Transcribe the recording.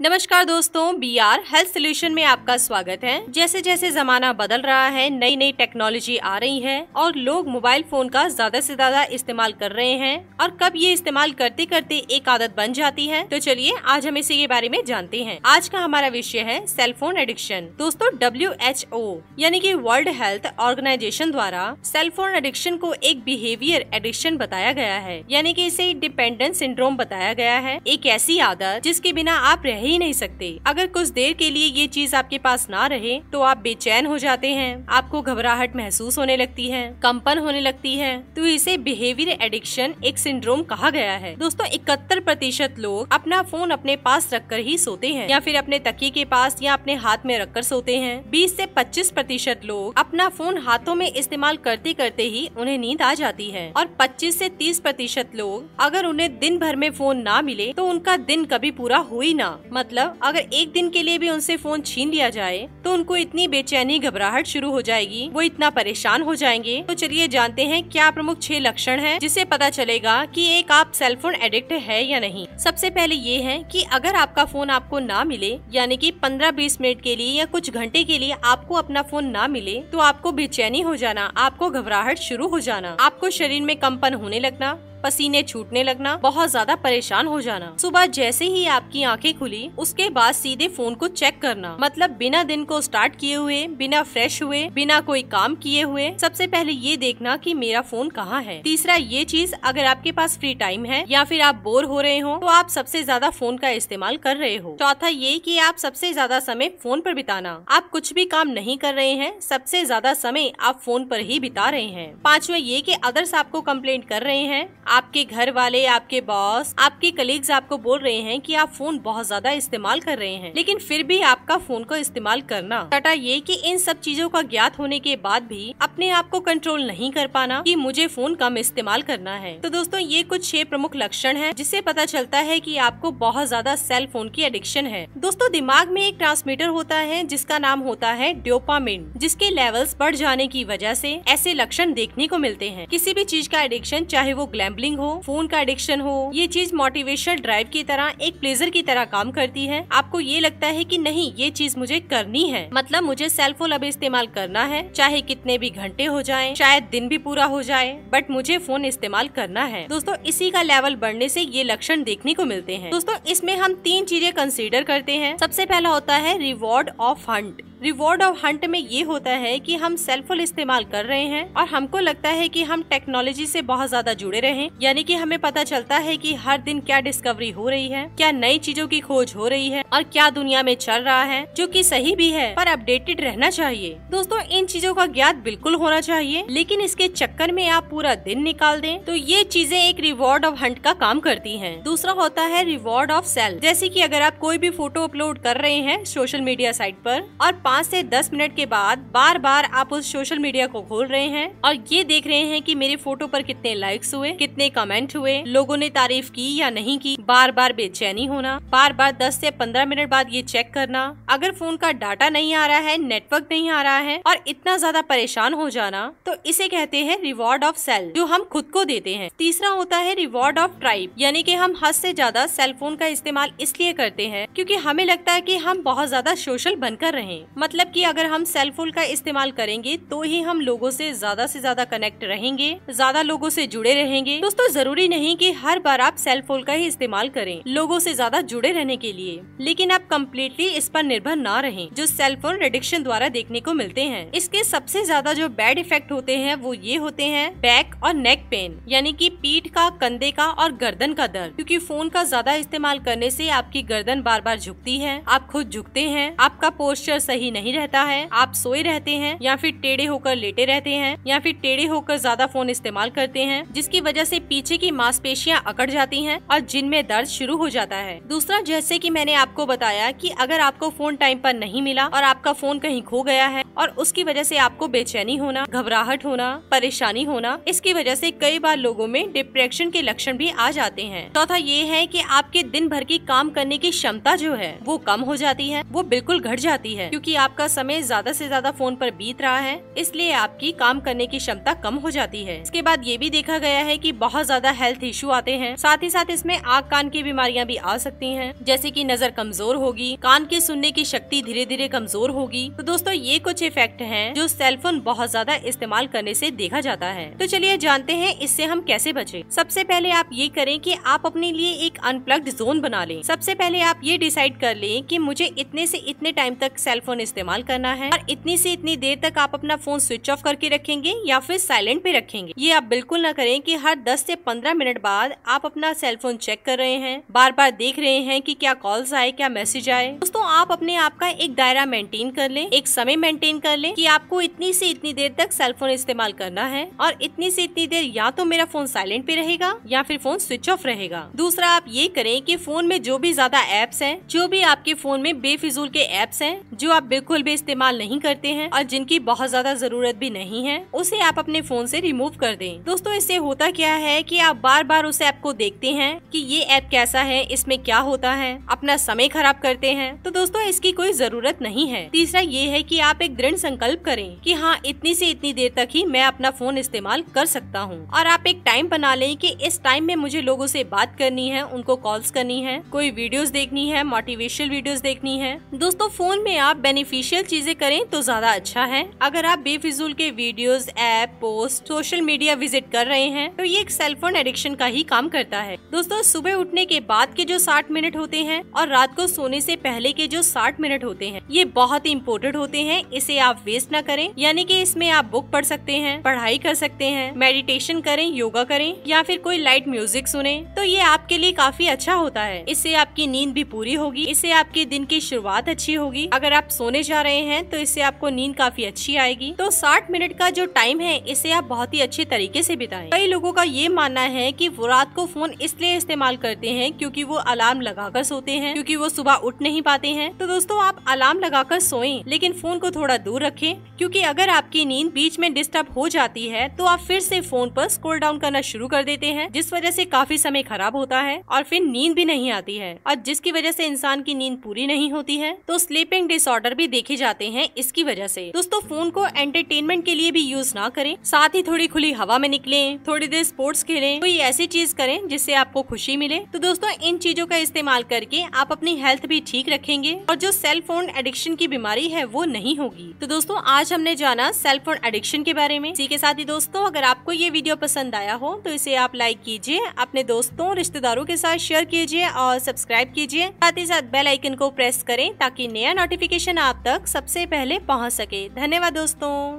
नमस्कार दोस्तों B our health solution में आपका स्वागत है जैसे जैसे जमाना बदल रहा है नई नई टेक्नोलॉजी आ रही है और लोग मोबाइल फोन का ज्यादा से ज्यादा इस्तेमाल कर रहे हैं और कब ये इस्तेमाल करते करते एक आदत बन जाती है तो चलिए आज हम इसी के बारे में जानते हैं आज का हमारा विषय है सेलफोन एडिक्शन दोस्तों डब्ल्यू एच ओ यानी की वर्ल्ड हेल्थ ऑर्गेनाइजेशन द्वारा सेल फोन एडिक्शन को एक बिहेवियर एडिक्शन बताया गया है यानी की इसे डिपेंडेंट सिंड्रोम बताया गया है एक ऐसी आदत जिसके बिना आप रह ही नहीं सकते अगर कुछ देर के लिए ये चीज आपके पास ना रहे तो आप बेचैन हो जाते हैं आपको घबराहट महसूस होने लगती है कंपन होने लगती है तो इसे बिहेवियर एडिक्शन एक सिंड्रोम कहा गया है दोस्तों इकहत्तर प्रतिशत लोग अपना फोन अपने पास रखकर ही सोते हैं या फिर अपने तकिए के पास या अपने हाथ में रखकर सोते हैं 20 से 25 प्रतिशत लोग अपना फोन हाथों में इस्तेमाल करते करते ही उन्हें नींद आ जाती है और 25 से 30 प्रतिशत लोग अगर उन्हें दिन भर में फोन ना मिले तो उनका दिन कभी पूरा हुई ना मतलब अगर एक दिन के लिए भी उनसे फोन छीन लिया जाए तो उनको इतनी बेचैनी घबराहट शुरू हो जाएगी वो इतना परेशान हो जाएंगे तो चलिए जानते हैं क्या प्रमुख छह लक्षण है जिसे पता चलेगा की एक आप सेलफोन एडिक्ट है या नहीं सबसे पहले ये है की अगर आपका फोन आपको ना मिले यानी की पंद्रह बीस मिनट के लिए या कुछ घंटे के लिए आपको अपना फोन ना मिले तो आपको बेचैनी हो जाना आपको घबराहट शुरू हो जाना आपको शरीर में कंपन होने लगना पसीने छूटने लगना बहुत ज्यादा परेशान हो जाना सुबह जैसे ही आपकी आंखें खुली उसके बाद सीधे फोन को चेक करना मतलब बिना दिन को स्टार्ट किए हुए बिना फ्रेश हुए बिना कोई काम किए हुए सबसे पहले ये देखना कि मेरा फोन कहाँ है तीसरा ये चीज अगर आपके पास फ्री टाइम है या फिर आप बोर हो रहे हो तो आप सबसे ज्यादा फोन का इस्तेमाल कर रहे हो चौथा ये की आप सबसे ज्यादा समय फोन पर बिताना आप कुछ भी काम नहीं कर रहे हैं सबसे ज्यादा समय आप फोन पर ही बिता रहे हैं पांचवा ये कि अदर्स आपको कंप्लेंट कर रहे हैं आपके घर वाले आपके बॉस आपके कलीग्स आपको बोल रहे हैं कि आप फोन बहुत ज्यादा इस्तेमाल कर रहे हैं लेकिन फिर भी आप आपका फोन का इस्तेमाल करना टाटा ये कि इन सब चीजों का ज्ञात होने के बाद भी अपने आप को कंट्रोल नहीं कर पाना कि मुझे फोन कम इस्तेमाल करना है तो दोस्तों ये कुछ छह प्रमुख लक्षण है जिससे पता चलता है की आपको बहुत ज्यादा सेल फोन की एडिक्शन है दोस्तों दिमाग में एक ट्रांसमीटर होता है जिसका नाम होता है डोपामिन जिसके लेवल्स बढ़ जाने की वजह से ऐसे लक्षण देखने को मिलते हैं किसी भी चीज का एडिक्शन चाहे वो ग्लैम्बलिंग हो फोन का एडिक्शन हो ये चीज मोटिवेशनल ड्राइव की तरह एक प्लेजर की तरह काम करती है आपको ये लगता है कि नहीं ये चीज मुझे करनी है मतलब मुझे सेलफोन अभी इस्तेमाल करना है चाहे कितने भी घंटे हो जाए शायद दिन भी पूरा हो जाए बट मुझे फोन इस्तेमाल करना है दोस्तों इसी का लेवल बढ़ने से ये लक्षण देखने को मिलते हैं दोस्तों इसमें हम तीन चीजें कंसीडर करते हैं सबसे पहला होता है reward of hunt reward of hunt में ये होता है कि हम सेलफोन इस्तेमाल कर रहे हैं और हमको लगता है कि हम टेक्नोलॉजी से बहुत ज्यादा जुड़े रहे यानी कि हमें पता चलता है कि हर दिन क्या डिस्कवरी हो रही है क्या नई चीजों की खोज हो रही है और क्या दुनिया में चल रहा है जो कि सही भी है पर अपडेटेड रहना चाहिए दोस्तों इन चीजों का ज्ञात बिल्कुल होना चाहिए लेकिन इसके चक्कर में आप पूरा दिन निकाल दें तो ये चीजें एक रिवॉर्ड ऑफ हंट का काम करती है दूसरा होता है रिवॉर्ड ऑफ सेल जैसे की अगर आप कोई भी फोटो अपलोड कर रहे हैं सोशल मीडिया साइट आरोप और पाँच से दस मिनट के बाद बार बार आप उस सोशल मीडिया को खोल रहे हैं और ये देख रहे हैं कि मेरे फोटो पर कितने लाइक्स हुए कितने कमेंट हुए लोगों ने तारीफ की या नहीं की बार बार बेचैनी होना बार बार दस से पंद्रह मिनट बाद ये चेक करना अगर फोन का डाटा नहीं आ रहा है नेटवर्क नहीं आ रहा है और इतना ज्यादा परेशान हो जाना तो इसे कहते हैं रिवॉर्ड ऑफ सेल जो हम खुद को देते हैं तीसरा होता है रिवॉर्ड ऑफ ट्राइब यानी कि हम हद से ज्यादा सेल फोन का इस्तेमाल इसलिए करते हैं क्योंकि हमें लगता है कि हम बहुत ज्यादा सोशल बनकर रहे मतलब कि अगर हम सेलफोन का इस्तेमाल करेंगे तो ही हम लोगों से ज्यादा से ज्यादा कनेक्ट रहेंगे ज्यादा लोगों से जुड़े रहेंगे दोस्तों जरूरी नहीं कि हर बार आप सेलफोन का ही इस्तेमाल करें लोगों से ज्यादा जुड़े रहने के लिए लेकिन आप कम्प्लीटली इस पर निर्भर ना रहे जो सेलफोन रेडिक्शन द्वारा देखने को मिलते हैं इसके सबसे ज्यादा जो बैड इफेक्ट होते हैं वो ये होते हैं बैक और नेक पेन यानी की पीठ का कंधे का और गर्दन का दर्द क्योंकि फोन का ज्यादा इस्तेमाल करने से आपकी गर्दन बार बार झुकती है आप खुद झुकते हैं आपका पोस्चर सही ही नहीं रहता है आप सोए रहते हैं या फिर टेढ़े होकर लेटे रहते हैं या फिर टेढ़े होकर ज्यादा फोन इस्तेमाल करते हैं जिसकी वजह से पीछे की मांसपेशियां अकड़ जाती हैं और जिनमें दर्द शुरू हो जाता है दूसरा जैसे कि मैंने आपको बताया कि अगर आपको फोन टाइम पर नहीं मिला और आपका फोन कहीं खो गया है और उसकी वजह से आपको बेचैनी होना घबराहट होना परेशानी होना इसकी वजह से कई बार लोगों में डिप्रेशन के लक्षण भी आ जाते हैं चौथा ये है कि आपके दिन भर की काम करने की क्षमता जो है वो कम हो जाती है वो बिल्कुल घट जाती है क्योंकि आपका समय ज्यादा से ज्यादा फोन पर बीत रहा है इसलिए आपकी काम करने की क्षमता कम हो जाती है इसके बाद ये भी देखा गया है कि बहुत ज्यादा हेल्थ इश्यू आते हैं साथ ही साथ इसमें आग कान की बीमारियां भी आ सकती हैं जैसे कि नजर कमजोर होगी कान के सुनने की शक्ति धीरे धीरे कमजोर होगी तो दोस्तों ये कुछ इफेक्ट है जो सेलफोन बहुत ज्यादा इस्तेमाल करने ऐसी देखा जाता है तो चलिए जानते हैं इससे हम कैसे बचे सबसे पहले आप ये करें की आप अपने लिए एक अनप्लग्ड जोन बना ले सबसे पहले आप ये डिसाइड कर ले की मुझे इतने ऐसी इतने टाइम तक सेलफोन इस्तेमाल करना है और इतनी से इतनी देर तक आप अपना फोन स्विच ऑफ करके रखेंगे या फिर साइलेंट पे रखेंगे ये आप बिल्कुल ना करें कि हर 10 से 15 मिनट बाद आप अपना सेल फोन चेक कर रहे हैं बार बार देख रहे हैं कि क्या कॉल्स आए क्या मैसेज आए दोस्तों दोस्तों आप अपने आप का एक दायरा मेंटेन कर लें एक समय मेंटेन कर लें कि आपको इतनी से इतनी देर तक सेल फोन इस्तेमाल करना है और इतनी से इतनी देर या तो मेरा फोन साइलेंट पे रहेगा या फिर फोन स्विच ऑफ रहेगा दूसरा आप ये करें कि फोन में जो भी ज्यादा एप्स हैं जो भी आपके फोन में बेफिजूल के एप्स हैं जो आप बिल्कुल भी इस्तेमाल नहीं करते हैं और जिनकी बहुत ज्यादा जरूरत भी नहीं है उसे आप अपने फोन से रिमूव कर दें दोस्तों इससे होता क्या है कि आप बार बार उस ऐप को देखते हैं कि ये ऐप कैसा है इसमें क्या होता है अपना समय खराब करते हैं तो तो दोस्तों इसकी कोई जरूरत नहीं है तीसरा ये है कि आप एक दृढ़ संकल्प करें कि हाँ इतनी से इतनी देर तक ही मैं अपना फोन इस्तेमाल कर सकता हूँ और आप एक टाइम बना लें कि इस टाइम में मुझे लोगों से बात करनी है उनको कॉल्स करनी है कोई वीडियोस देखनी है मोटिवेशनल वीडियोस देखनी है दोस्तों फोन में आप बेनिफिशियल चीजें करें तो ज्यादा अच्छा है अगर आप बेफिजूल के videos app post social media visit कर रहे हैं तो ये एक सेल फोन एडिक्शन का ही काम करता है दोस्तों सुबह उठने के बाद के जो साठ मिनट होते हैं और रात को सोने ऐसी पहले के जो साठ मिनट होते हैं ये बहुत ही इम्पोर्टेंट होते हैं इसे आप वेस्ट ना करें यानी कि इसमें आप बुक पढ़ सकते हैं पढ़ाई कर सकते हैं मेडिटेशन करें योगा करें या फिर कोई लाइट म्यूजिक सुने तो ये आपके लिए काफी अच्छा होता है इससे आपकी नींद भी पूरी होगी इससे आपके दिन की शुरुआत अच्छी होगी अगर आप सोने जा रहे हैं तो इससे आपको नींद काफी अच्छी आएगी तो साठ मिनट का जो टाइम है इसे आप बहुत ही अच्छे तरीके ऐसी बिताए कई लोगों का ये मानना है की वो रात को फोन इसलिए इस्तेमाल करते हैं क्यूँकी वो अलार्म लगा सोते हैं क्यूँकी वो सुबह उठ नहीं पाते सकते हैं तो दोस्तों आप अलार्म लगाकर सोएं लेकिन फोन को थोड़ा दूर रखें क्योंकि अगर आपकी नींद बीच में डिस्टर्ब हो जाती है तो आप फिर से फोन पर स्क्रोल डाउन करना शुरू कर देते हैं जिस वजह से काफी समय खराब होता है और फिर नींद भी नहीं आती है और जिसकी वजह से इंसान की नींद पूरी नहीं होती है तो स्लीपिंग डिसऑर्डर भी देखे जाते हैं इसकी वजह से दोस्तों फोन को एंटरटेनमेंट के लिए भी यूज ना करें साथ ही थोड़ी खुली हवा में निकले थोड़ी देर स्पोर्ट्स खेले कोई ऐसी चीज करें जिससे आपको खुशी मिले तो दोस्तों इन चीजों का इस्तेमाल करके आप अपनी हेल्थ भी ठीक रखेंगे रहेंगे और जो सेल फोन एडिक्शन की बीमारी है वो नहीं होगी तो दोस्तों आज हमने जाना सेल फोन एडिक्शन के बारे में इसी के साथ ही दोस्तों अगर आपको ये वीडियो पसंद आया हो तो इसे आप लाइक कीजिए अपने दोस्तों रिश्तेदारों के साथ शेयर कीजिए और सब्सक्राइब कीजिए साथ ही साथ बेल आइकन को प्रेस करें ताकि नया नोटिफिकेशन आप तक सबसे पहले पहुँच सके धन्यवाद दोस्तों